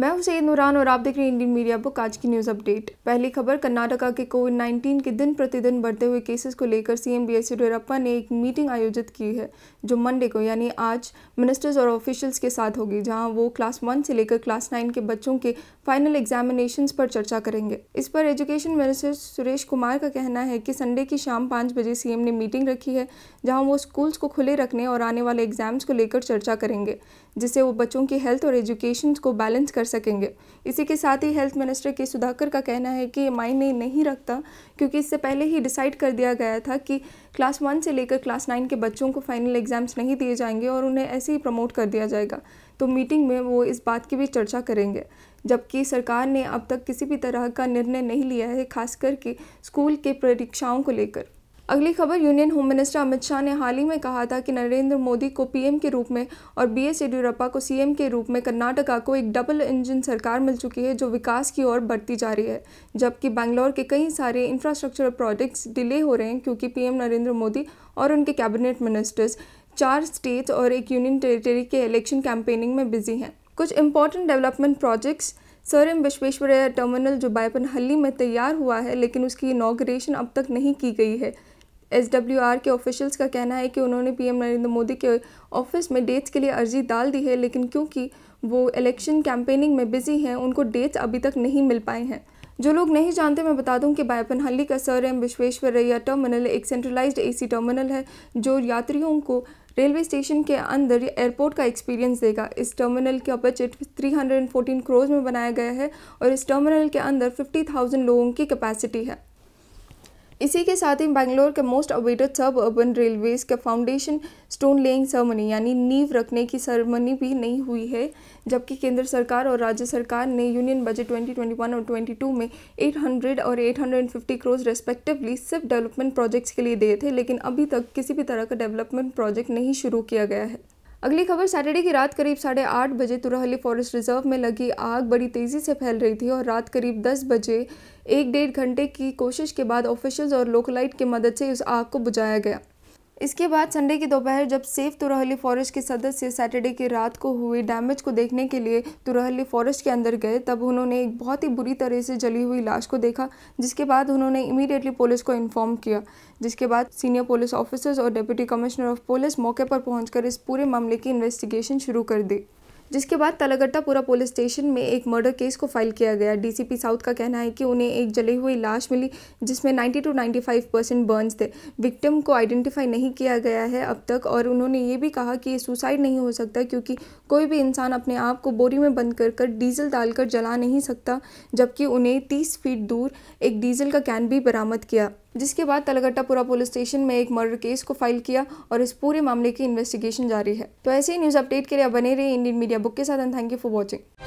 मैं हुसैन नूरान और आप देख रहे हैं इंडियन मीडिया बुक आज की न्यूज़ अपडेट पहली खबर कर्नाटका के कोविड 19 के दिन प्रतिदिन बढ़ते हुए केसेस को लेकर सीएम बी एस येडियप्पा ने एक मीटिंग आयोजित की है जो मंडे को यानी आज मिनिस्टर्स और ऑफिशियल्स के साथ होगी जहां वो क्लास वन से लेकर क्लास नाइन के बच्चों के फाइनल एग्जामिनेशन पर चर्चा करेंगे इस पर एजुकेशन मिनिस्टर सुरेश कुमार का कहना है कि संडे की शाम पाँच बजे सीएम ने मीटिंग रखी है जहाँ वो स्कूल्स को खुले रखने और आने वाले एग्जाम्स को लेकर चर्चा करेंगे जिससे वो बच्चों की हेल्थ और एजुकेशन को बैलेंस कर सकेंगे इसी के साथ ही हेल्थ मिनिस्टर के सुधाकर का कहना है कि ये मायने नहीं रखता क्योंकि इससे पहले ही डिसाइड कर दिया गया था कि क्लास वन से लेकर क्लास नाइन के बच्चों को फाइनल एग्जाम्स नहीं दिए जाएंगे और उन्हें ऐसे ही प्रमोट कर दिया जाएगा तो मीटिंग में वो इस बात की भी चर्चा करेंगे जबकि सरकार ने अब तक किसी भी तरह का निर्णय नहीं लिया है खास करके स्कूल के परीक्षाओं को लेकर अगली खबर union home minister Amit Shah ने हाल ही में कहा था कि नरेंद्र मोदी को पीएम के रूप में और बी एस येडियुरप्पा को सीएम के रूप में कर्नाटका को एक डबल इंजन सरकार मिल चुकी है जो विकास की ओर बढ़ती जा रही है जबकि बैंगलोर के कई सारे इंफ्रास्ट्रक्चर प्रोजेक्ट्स डिले हो रहे हैं क्योंकि पीएम नरेंद्र मोदी और उनके कैबिनेट मिनिस्टर्स चार स्टेट और एक यूनियन टेरिटरी के इलेक्शन कैंपेनिंग में बिजी हैं कुछ important development projects sir M Visvesvaraya terminal जो बायपन हल्ली में तैयार हुआ है लेकिन उसकी इनाग्रेशन अब तक नहीं की गई है एस के ऑफिशियल्स का कहना है कि उन्होंने पीएम नरेंद्र मोदी के ऑफिस में डेट्स के लिए अर्जी डाल दी है लेकिन क्योंकि वो इलेक्शन कैंपेनिंग में बिजी हैं उनको डेट्स अभी तक नहीं मिल पाए हैं जो लोग नहीं जानते मैं बता दूं कि बायपनहल्ली का सर एम विश्वेश्वरैया टर्मिनल एक सेंट्रलाइज्ड एसी टर्मिनल है जो यात्रियों को रेलवे स्टेशन के अंदर एयरपोर्ट का एक्सपीरियंस देगा इस टर्मिनल का बजट 314 करोड़ में बनाया गया है और इस टर्मिनल के अंदर 50,000 लोगों की कैपेसिटी है इसी के साथ ही बैंगलोर के most awaited suburban railways का फाउंडेशन स्टोन लेइंग सेरेमनी यानी नींव रखने की सेरेमनी भी नहीं हुई है जबकि केंद्र सरकार और राज्य सरकार ने यूनियन बजट 2021 और 22 में 800 और 850 करोड़ रेस्पेक्टिवली सिर्फ डेवलपमेंट प्रोजेक्ट्स के लिए दिए थे लेकिन अभी तक किसी भी तरह का डेवलपमेंट प्रोजेक्ट नहीं शुरू किया गया है अगली खबर सैटरडे की रात करीब साढ़े आठ बजे तुरहली फॉरेस्ट रिजर्व में लगी आग बड़ी तेज़ी से फैल रही थी और रात करीब दस बजे एक डेढ़ घंटे की कोशिश के बाद ऑफिशियल्स और लोकलाइट की मदद से उस आग को बुझाया गया इसके बाद संडे की दोपहर जब सेफ तुरहली फॉरेस्ट के सदस्य सैटरडे की रात को हुई डैमेज को देखने के लिए तुरहली फॉरेस्ट के अंदर गए तब उन्होंने एक बहुत ही बुरी तरह से जली हुई लाश को देखा जिसके बाद उन्होंने इमीडिएटली पुलिस को इन्फॉर्म किया जिसके बाद सीनियर पुलिस ऑफिसर्स और डिप्यूटी कमिश्नर ऑफ पुलिस मौके पर पहुंचकर इस पूरे मामले की इन्वेस्टिगेशन शुरू कर दी जिसके बाद तलागट्टापुरा पुलिस स्टेशन में एक मर्डर केस को फाइल किया गया डीसीपी साउथ का कहना है कि उन्हें एक जली हुई लाश मिली जिसमें 90 टू 95 परसेंट बर्न्स थे विक्टिम को आइडेंटिफाई नहीं किया गया है अब तक और उन्होंने ये भी कहा कि ये सुसाइड नहीं हो सकता क्योंकि कोई भी इंसान अपने आप को बोरी में बंद कर कर डीजल डालकर जला नहीं सकता जबकि उन्हें तीस फीट दूर एक डीजल का कैन भी बरामद किया जिसके बाद तलगट्टापुरा पुलिस स्टेशन में एक मर्डर केस को फाइल किया और इस पूरे मामले की इन्वेस्टिगेशन जारी है तो ऐसे ही न्यूज़ अपडेट के लिए बने रहे इंडियन मीडिया बुक के साथ and thank you for watching